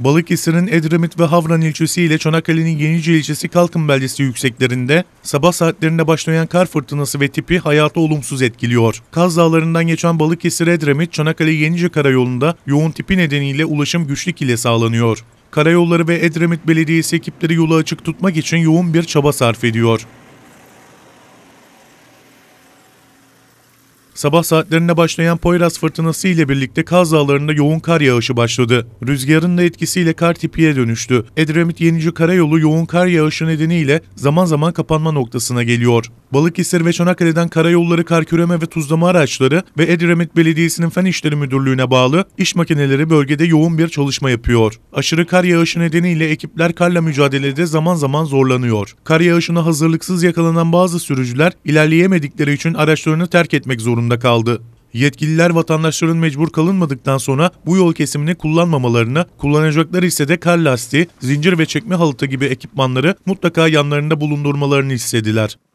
Balıkesir'in Edremit ve Havran ilçesi ile Çanakkale'nin Yenice ilçesi Kalkın beldesi yükseklerinde sabah saatlerinde başlayan kar fırtınası ve tipi hayatı olumsuz etkiliyor. Kaz Dağları'ndan geçen Balıkesir Edremit Çanakkale Yenice karayolunda yoğun tipi nedeniyle ulaşım güçlük ile sağlanıyor. Karayolları ve Edremit Belediyesi ekipleri yolu açık tutmak için yoğun bir çaba sarf ediyor. Sabah saatlerinde başlayan Poyraz fırtınası ile birlikte Kaz Dağları'nda yoğun kar yağışı başladı. Rüzgarın da etkisiyle kar tipiye dönüştü. Edremit Yenici Karayolu yoğun kar yağışı nedeniyle zaman zaman kapanma noktasına geliyor. Balıkesir ve Çanakkale'den karayolları karküreme ve tuzlama araçları ve Edremit Belediyesi'nin Fen İşleri Müdürlüğü'ne bağlı iş makineleri bölgede yoğun bir çalışma yapıyor. Aşırı kar yağışı nedeniyle ekipler karla mücadelede zaman zaman zorlanıyor. Kar yağışına hazırlıksız yakalanan bazı sürücüler ilerleyemedikleri için araçlarını terk etmek zorunda kaldı. Yetkililer vatandaşların mecbur kalınmadıktan sonra bu yol kesimini kullanmamalarına, kullanacaklar ise de kar lastiği, zincir ve çekme halıtı gibi ekipmanları mutlaka yanlarında bulundurmalarını istediler.